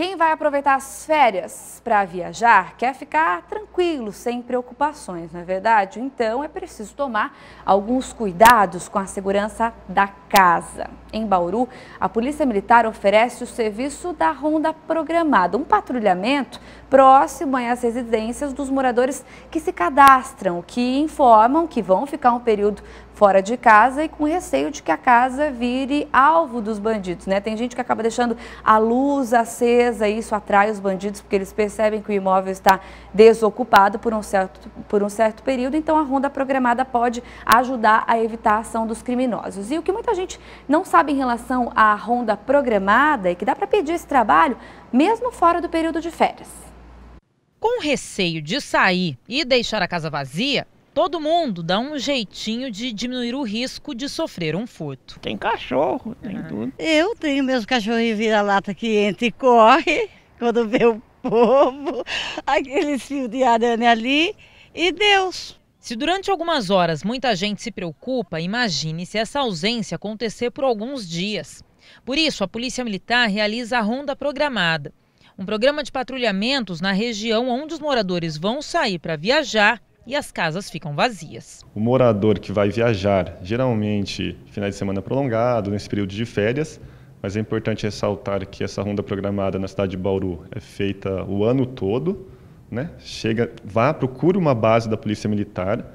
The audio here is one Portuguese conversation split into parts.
Quem vai aproveitar as férias para viajar quer ficar tranquilo, sem preocupações, não é verdade? Então é preciso tomar alguns cuidados com a segurança da casa. Em Bauru, a Polícia Militar oferece o serviço da ronda programada, um patrulhamento próximo às residências dos moradores que se cadastram, que informam que vão ficar um período fora de casa e com receio de que a casa vire alvo dos bandidos, né? Tem gente que acaba deixando a luz acesa e isso atrai os bandidos porque eles percebem que o imóvel está desocupado por um certo, por um certo período, então a ronda programada pode ajudar a evitar a ação dos criminosos. E o que muita gente não sabe em relação à ronda programada é que dá para pedir esse trabalho mesmo fora do período de férias. Com receio de sair e deixar a casa vazia, Todo mundo dá um jeitinho de diminuir o risco de sofrer um furto. Tem cachorro, tem uhum. tudo. Eu tenho meus e vira-lata que entra e corre quando vê o povo, aquele fio de arame ali e Deus. Se durante algumas horas muita gente se preocupa, imagine se essa ausência acontecer por alguns dias. Por isso, a Polícia Militar realiza a ronda programada, um programa de patrulhamentos na região onde os moradores vão sair para viajar e as casas ficam vazias. O morador que vai viajar, geralmente finais de semana prolongado, nesse período de férias, mas é importante ressaltar que essa ronda programada na cidade de Bauru é feita o ano todo. Né? Chega, vá, procure uma base da Polícia Militar,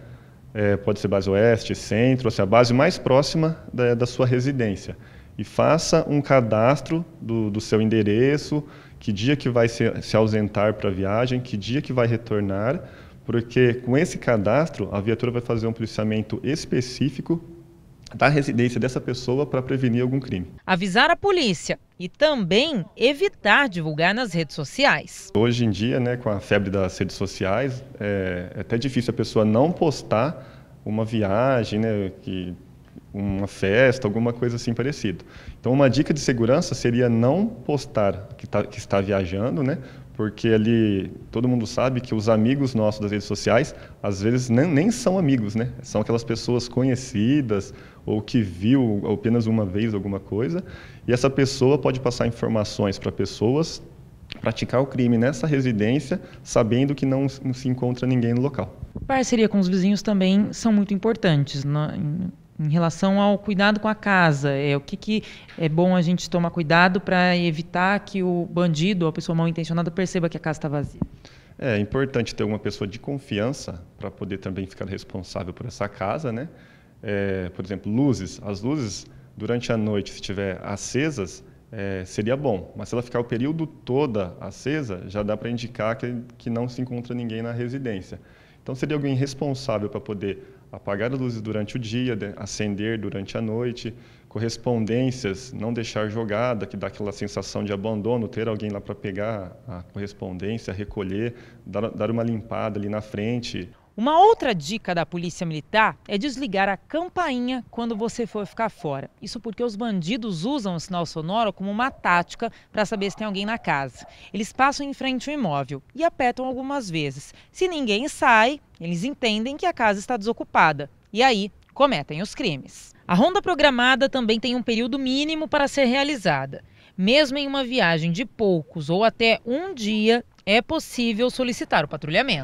é, pode ser base oeste, centro, ou seja, a base mais próxima da, da sua residência. E faça um cadastro do, do seu endereço, que dia que vai se, se ausentar para a viagem, que dia que vai retornar, porque com esse cadastro a viatura vai fazer um policiamento específico da residência dessa pessoa para prevenir algum crime. Avisar a polícia e também evitar divulgar nas redes sociais. Hoje em dia, né, com a febre das redes sociais, é, é até difícil a pessoa não postar uma viagem, né, que uma festa, alguma coisa assim parecida. Então, uma dica de segurança seria não postar que, tá, que está viajando, né? Porque ali todo mundo sabe que os amigos nossos das redes sociais, às vezes nem, nem são amigos, né? São aquelas pessoas conhecidas ou que viu apenas uma vez alguma coisa. E essa pessoa pode passar informações para pessoas praticar o crime nessa residência, sabendo que não, se encontra ninguém no local. Parceria com os vizinhos também são muito importantes. Né? Em relação ao cuidado com a casa, é o que, que é bom a gente tomar cuidado para evitar que o bandido ou a pessoa mal intencionada perceba que a casa está vazia? É, é importante ter uma pessoa de confiança para poder também ficar responsável por essa casa, né? É, por exemplo, luzes. As luzes, durante a noite, se estiver acesas, é, seria bom. Mas se ela ficar o período toda acesa, já dá para indicar que, que não se encontra ninguém na residência. Então, seria alguém responsável para poder apagar as luzes durante o dia, acender durante a noite, correspondências, não deixar jogada, que dá aquela sensação de abandono, ter alguém lá para pegar a correspondência, recolher, dar, dar uma limpada ali na frente. Uma outra dica da Polícia Militar é desligar a campainha quando você for ficar fora. Isso porque os bandidos usam o sinal sonoro como uma tática para saber se tem alguém na casa. Eles passam em frente ao imóvel e apertam algumas vezes. Se ninguém sai, eles entendem que a casa está desocupada e aí cometem os crimes. A ronda programada também tem um período mínimo para ser realizada. Mesmo em uma viagem de poucos ou até um dia, é possível solicitar o patrulhamento.